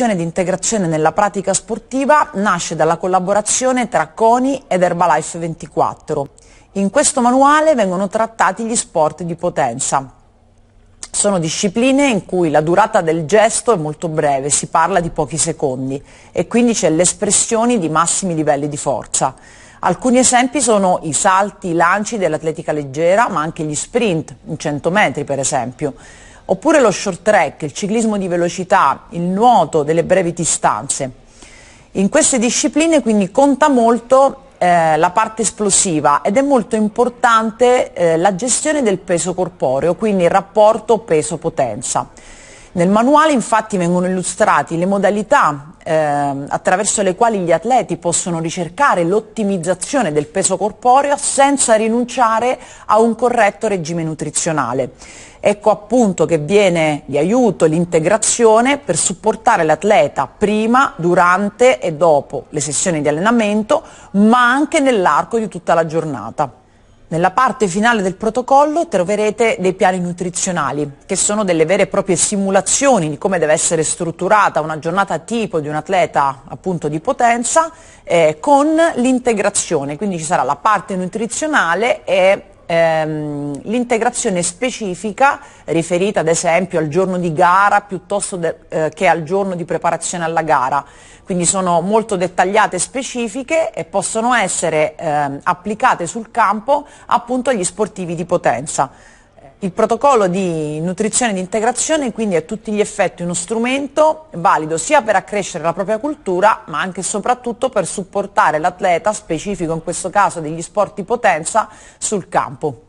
missione di integrazione nella pratica sportiva nasce dalla collaborazione tra CONI ed Herbalife 24. In questo manuale vengono trattati gli sport di potenza. Sono discipline in cui la durata del gesto è molto breve, si parla di pochi secondi e quindi c'è l'espressione di massimi livelli di forza. Alcuni esempi sono i salti, i lanci dell'atletica leggera, ma anche gli sprint, in 100 metri per esempio oppure lo short track, il ciclismo di velocità, il nuoto delle brevi distanze. In queste discipline quindi conta molto eh, la parte esplosiva ed è molto importante eh, la gestione del peso corporeo, quindi il rapporto peso-potenza. Nel manuale infatti vengono illustrati le modalità eh, attraverso le quali gli atleti possono ricercare l'ottimizzazione del peso corporeo senza rinunciare a un corretto regime nutrizionale. Ecco appunto che viene di aiuto l'integrazione per supportare l'atleta prima, durante e dopo le sessioni di allenamento, ma anche nell'arco di tutta la giornata. Nella parte finale del protocollo troverete dei piani nutrizionali, che sono delle vere e proprie simulazioni di come deve essere strutturata una giornata tipo di un atleta appunto di potenza eh, con l'integrazione, quindi ci sarà la parte nutrizionale e ehm, l'integrazione specifica riferita ad esempio al giorno di gara piuttosto eh, che al giorno di preparazione alla gara. Quindi sono molto dettagliate e specifiche e possono essere ehm, applicate sul campo appunto agli sportivi di potenza. Il protocollo di nutrizione e di integrazione quindi è a tutti gli effetti uno strumento valido sia per accrescere la propria cultura ma anche e soprattutto per supportare l'atleta specifico in questo caso degli sport di potenza sul campo.